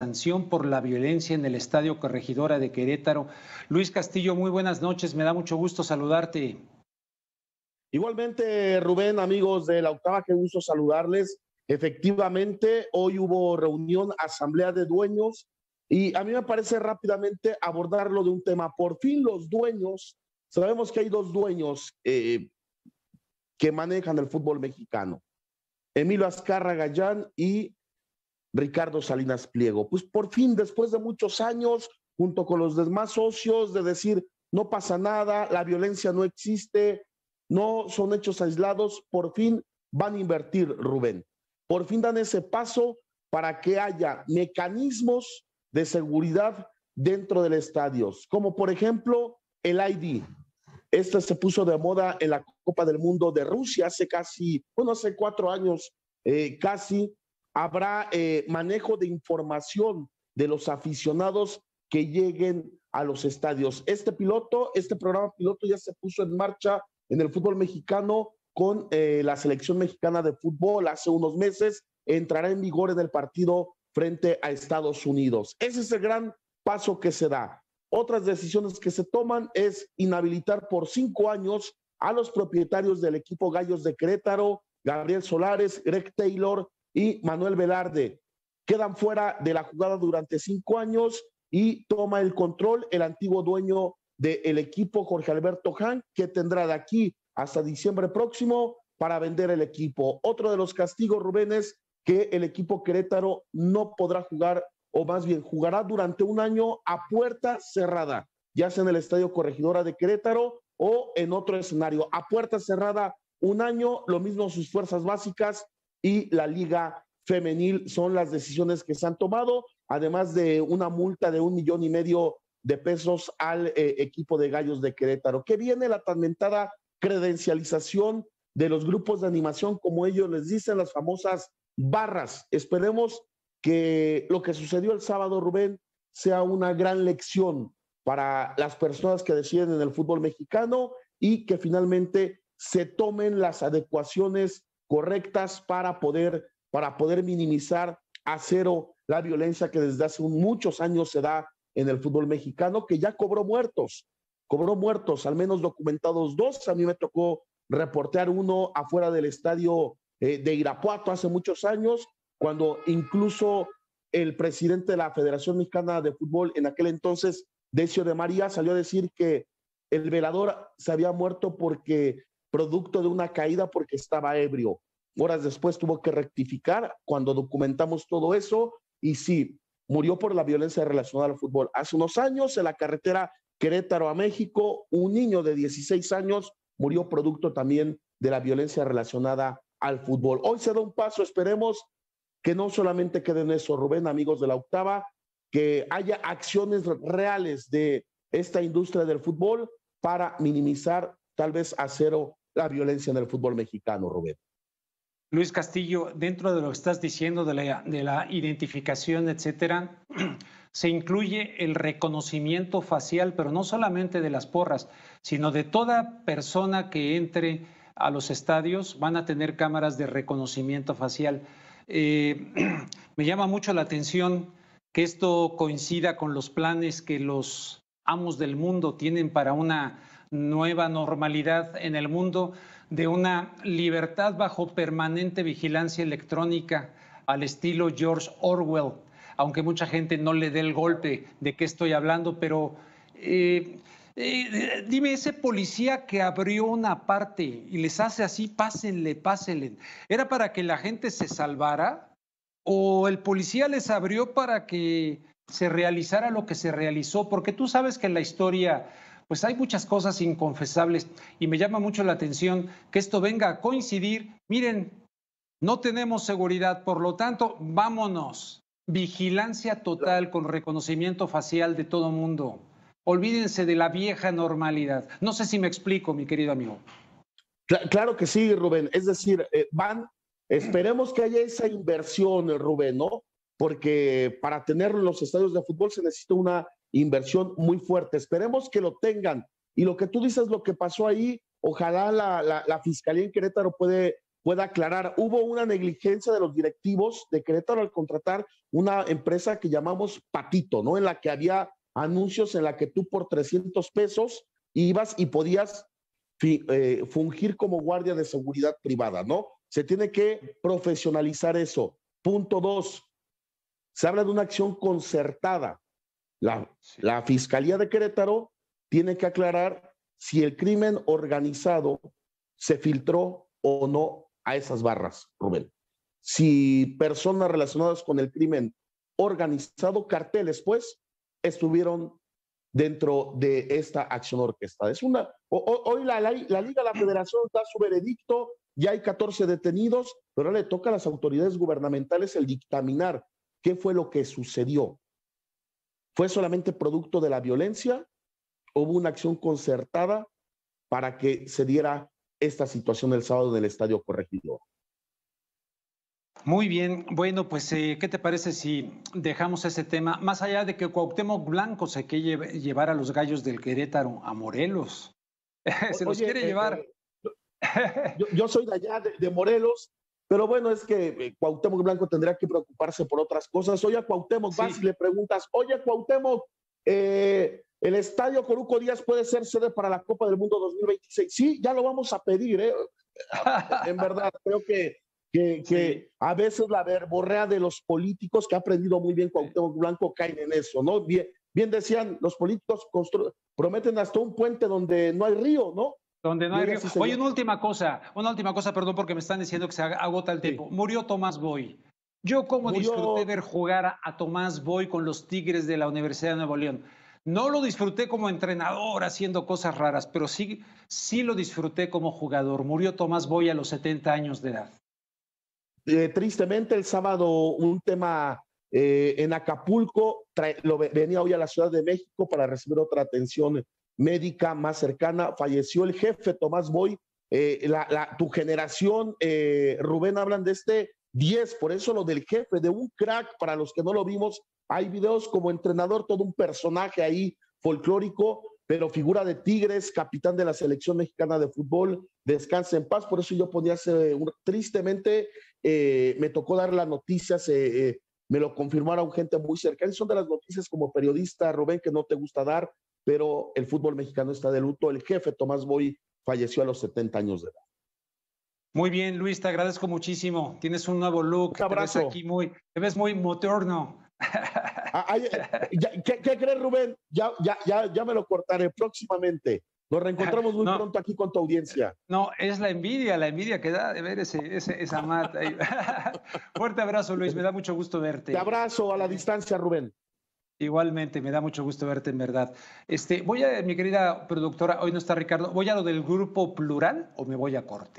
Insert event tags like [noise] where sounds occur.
sanción por la violencia en el Estadio Corregidora de Querétaro. Luis Castillo, muy buenas noches, me da mucho gusto saludarte. Igualmente, Rubén, amigos de la octava, qué gusto saludarles. Efectivamente, hoy hubo reunión, asamblea de dueños, y a mí me parece rápidamente abordarlo de un tema. Por fin los dueños, sabemos que hay dos dueños eh, que manejan el fútbol mexicano, Emilio Azcarra Gallán y Ricardo Salinas Pliego. Pues por fin, después de muchos años, junto con los demás socios, de decir, no pasa nada, la violencia no existe, no son hechos aislados, por fin van a invertir, Rubén. Por fin dan ese paso para que haya mecanismos de seguridad dentro del estadio, como por ejemplo el ID. Este se puso de moda en la Copa del Mundo de Rusia hace casi, bueno, hace cuatro años eh, casi, habrá eh, manejo de información de los aficionados que lleguen a los estadios. Este piloto, este programa piloto ya se puso en marcha en el fútbol mexicano con eh, la selección mexicana de fútbol hace unos meses. Entrará en vigor en el partido frente a Estados Unidos. Ese es el gran paso que se da. Otras decisiones que se toman es inhabilitar por cinco años a los propietarios del equipo Gallos de Querétaro, Gabriel Solares, Greg Taylor y Manuel Velarde. Quedan fuera de la jugada durante cinco años y toma el control el antiguo dueño del equipo, Jorge Alberto Han, que tendrá de aquí hasta diciembre próximo para vender el equipo. Otro de los castigos, Rubén, que el equipo Querétaro no podrá jugar, o más bien jugará durante un año a puerta cerrada, ya sea en el Estadio Corregidora de Querétaro o en otro escenario. A puerta cerrada un año, lo mismo sus fuerzas básicas y la Liga Femenil son las decisiones que se han tomado, además de una multa de un millón y medio de pesos al eh, equipo de Gallos de Querétaro. que viene la tan credencialización de los grupos de animación, como ellos les dicen, las famosas barras? Esperemos que lo que sucedió el sábado, Rubén, sea una gran lección para las personas que deciden en el fútbol mexicano y que finalmente se tomen las adecuaciones correctas para poder, para poder minimizar a cero la violencia que desde hace muchos años se da en el fútbol mexicano, que ya cobró muertos, cobró muertos, al menos documentados dos. A mí me tocó reportear uno afuera del estadio eh, de Irapuato hace muchos años, cuando incluso el presidente de la Federación Mexicana de Fútbol en aquel entonces, Decio de María, salió a decir que el velador se había muerto porque producto de una caída porque estaba ebrio. Horas después tuvo que rectificar cuando documentamos todo eso y sí, murió por la violencia relacionada al fútbol. Hace unos años, en la carretera Querétaro a México, un niño de 16 años murió producto también de la violencia relacionada al fútbol. Hoy se da un paso, esperemos que no solamente queden en eso, Rubén, amigos de la octava, que haya acciones reales de esta industria del fútbol para minimizar tal vez a cero la violencia en el fútbol mexicano, Roberto. Luis Castillo, dentro de lo que estás diciendo de la, identificación, etcétera, [clears throat] se incluye el reconocimiento facial, pero no solamente de las porras, sino de toda persona que entre a los estadios van a tener cámaras de reconocimiento facial. Eh, [clears throat] me llama mucho la atención que esto coincida con los planes que los amos del mundo tienen para una nueva normalidad en el mundo, de una libertad bajo permanente vigilancia electrónica al estilo George Orwell, aunque mucha gente no le dé el golpe de qué estoy hablando, pero... Eh, eh, dime, ese policía que abrió una parte y les hace así, pásenle, pásenle, ¿era para que la gente se salvara? ¿O el policía les abrió para que se realizara lo que se realizó? Porque tú sabes que la historia pues hay muchas cosas inconfesables y me llama mucho la atención que esto venga a coincidir. Miren, no tenemos seguridad, por lo tanto, vámonos. Vigilancia total con reconocimiento facial de todo mundo. Olvídense de la vieja normalidad. No sé si me explico, mi querido amigo. Claro que sí, Rubén. Es decir, eh, van, esperemos que haya esa inversión, eh, Rubén, ¿no? Porque para tener los estadios de fútbol se necesita una inversión muy fuerte. Esperemos que lo tengan. Y lo que tú dices, lo que pasó ahí, ojalá la, Fiscalía en Querétaro puede, pueda aclarar. Hubo una negligencia de los directivos de Querétaro al contratar una empresa que llamamos Patito, ¿no? En la que había anuncios en la que tú por 300 pesos ibas y podías eh, fungir como guardia de seguridad privada, ¿no? Se tiene que profesionalizar eso. Punto dos, se habla de una acción concertada la, Fiscalía de Querétaro tiene que aclarar si el crimen organizado se filtró o no a esas barras, Rubén. Si personas relacionadas con el crimen organizado, carteles, pues, estuvieron dentro de esta acción orquestada. Es una, hoy la, la, de Liga, la Federación da su veredicto, ya hay 14 detenidos, pero le toca a las autoridades gubernamentales el dictaminar qué fue lo que sucedió. ¿Fue solamente producto de la violencia? ¿Hubo una acción concertada para que se diera esta situación el sábado del Estadio Corregidor? Muy bien, bueno, pues eh, ¿qué te parece si dejamos ese tema? Más allá de que Cuauhtémoc Blanco se quiere llevar a los gallos del Querétaro a Morelos, [laughs] se los quiere eh, llevar. Eh, yo, soy de allá, de Morelos, pero bueno, es que eh, Cuauhtémoc Blanco tendría que preocuparse por otras cosas. Oye, Cuauhtémoc, vas y le preguntas, oye, Cuauhtémoc, eh, el estadio Coruco Díaz puede ser sede para la Copa del Mundo 2026. Sí, ya lo vamos a pedir, ¿eh? En verdad, [laughs] creo que, que, a veces la verborrea de los políticos que ha aprendido muy bien Cuauhtémoc Blanco caen en eso, ¿no? Bien, bien decían, los políticos prometen hasta un puente donde no hay río, ¿no? Donde no hay... Oye, una última cosa, una última cosa, perdón, porque me están diciendo que se agota el tiempo. Murió Tomás Boy. Yo como disfruté ver jugar a, Tomás Boy con los Tigres de la Universidad de Nuevo León. No lo disfruté como entrenador haciendo cosas raras, pero sí, sí lo disfruté como jugador. Murió Tomás Boy a los 70 años de edad. Eh, tristemente el sábado un tema eh, en Acapulco, lo venía hoy a la Ciudad de México para recibir otra atención médica más cercana. Falleció el jefe Tomás Boy. Eh, tu generación, eh, Rubén, hablan de este 10, por eso lo del jefe, de un crack, para los que no lo vimos, hay videos como entrenador, todo un personaje ahí folclórico, pero figura de Tigres, capitán de la selección mexicana de fútbol, descanse en paz, por eso yo podía ser tristemente, eh, me tocó dar la noticia me lo confirmaron gente muy cercana, son de las noticias como periodista, Rubén, que no te gusta dar, pero el fútbol mexicano está de luto. El jefe Tomás Boy falleció a los 70 años de edad. Muy bien, Luis, te agradezco muchísimo. Tienes un nuevo look. abrazo. Te ves aquí muy, te ves muy moderno. [laughs] Ah, ¿Qué, crees, Rubén? Ya, ya, me lo cortaré próximamente. Nos reencontramos muy [laughs] pronto aquí con tu audiencia. No, es la envidia, la envidia que da de ver ese, esa mata. [laughs] Fuerte abrazo, Luis. Me da mucho gusto verte. Te abrazo a la distancia, Rubén. Igualmente, me da mucho gusto verte en verdad. Este, voy a, mi querida productora, hoy no está Ricardo, ¿voy a lo del grupo plural o me voy a corte?